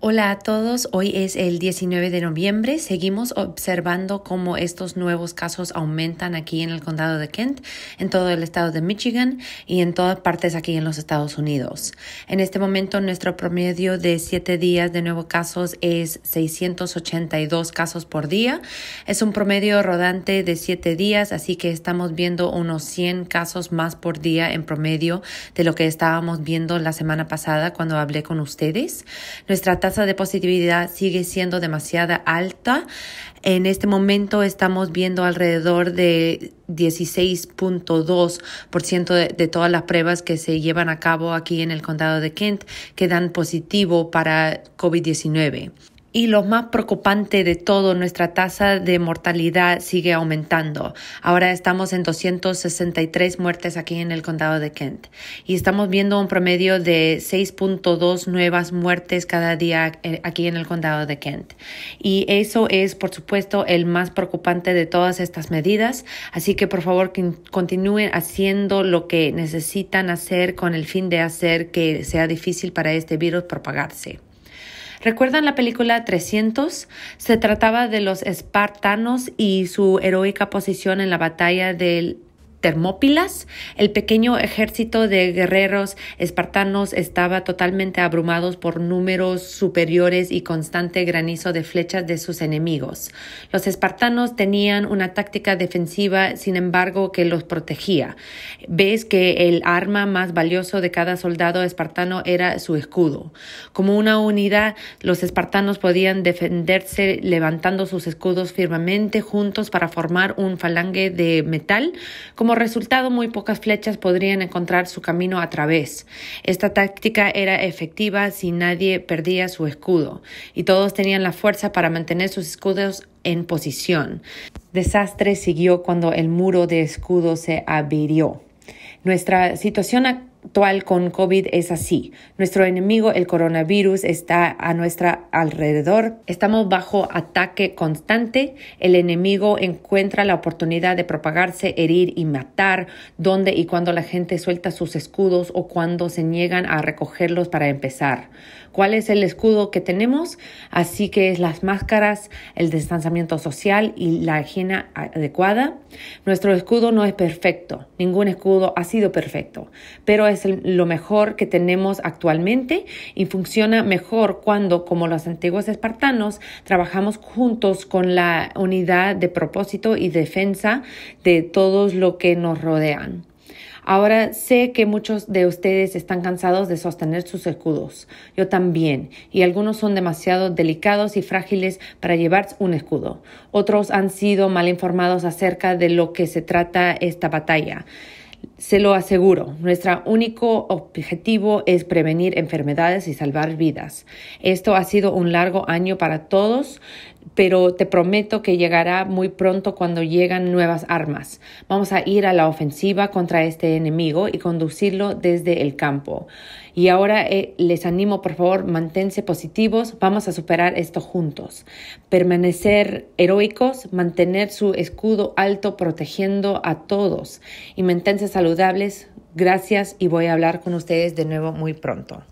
Hola a todos, hoy es el 19 de noviembre. Seguimos observando cómo estos nuevos casos aumentan aquí en el condado de Kent, en todo el estado de Michigan y en todas partes aquí en los Estados Unidos. En este momento nuestro promedio de 7 días de nuevos casos es 682 casos por día. Es un promedio rodante de 7 días, así que estamos viendo unos 100 casos más por día en promedio de lo que estábamos viendo la semana pasada cuando hablé con ustedes. Nuestra la tasa de positividad sigue siendo demasiado alta. En este momento estamos viendo alrededor de 16.2% de, de, todas las pruebas que se llevan a cabo aquí en el condado de Kent que dan positivo para COVID-19. Y lo más preocupante de todo, nuestra tasa de mortalidad sigue aumentando. Ahora estamos en 263 muertes aquí en el condado de Kent. Y estamos viendo un promedio de 6.2 nuevas muertes cada día eh, aquí en el condado de Kent. Y eso es, por supuesto, el más preocupante de todas estas medidas. Así que, por favor, continúen haciendo lo que necesitan hacer con el fin de hacer que sea difícil para este virus propagarse. ¿Recuerdan la película 300? Se trataba de los espartanos y su heroica posición en la batalla del Termópilas, el pequeño ejército de guerreros espartanos estaba totalmente abrumados por números superiores y constante granizo de flechas de sus enemigos. Los espartanos tenían una táctica defensiva, sin embargo, que los protegía. Ves que el arma más valioso de cada soldado espartano era su escudo. Como una unidad, los espartanos podían defenderse levantando sus escudos firmemente juntos para formar un falange de metal, como como resultado, muy pocas flechas podrían encontrar su camino a través. Esta táctica era efectiva si nadie perdía su escudo, y todos tenían la fuerza para mantener sus escudos en posición. Desastre siguió cuando el muro de escudo se abrió. Nuestra situación actual con COVID es así. Nuestro enemigo, el coronavirus, está a nuestro alrededor. Estamos bajo ataque constante. El enemigo encuentra la oportunidad de propagarse, herir y matar donde y cuando la gente suelta sus escudos o cuando se niegan a recogerlos para empezar. ¿Cuál es el escudo que tenemos? Así que es las máscaras, el distanciamiento social y la higiene adecuada. Nuestro escudo no es perfecto. Ningún escudo ha sido perfecto. Pero es lo mejor que tenemos actualmente y funciona mejor cuando, como los antiguos espartanos, trabajamos juntos con la unidad de propósito y defensa de todos lo que nos rodean. Ahora sé que muchos de ustedes están cansados de sostener sus escudos. Yo también. Y algunos son demasiado delicados y frágiles para llevar un escudo. Otros han sido mal informados acerca de lo que se trata esta batalla. Se lo aseguro, nuestro único objetivo es prevenir enfermedades y salvar vidas. Esto ha sido un largo año para todos, pero te prometo que llegará muy pronto cuando llegan nuevas armas. Vamos a ir a la ofensiva contra este enemigo y conducirlo desde el campo. Y ahora eh, les animo, por favor, mantense positivos, vamos a superar esto juntos. Permanecer heroicos, mantener su escudo alto protegiendo a todos y mantense saludables. Gracias y voy a hablar con ustedes de nuevo muy pronto.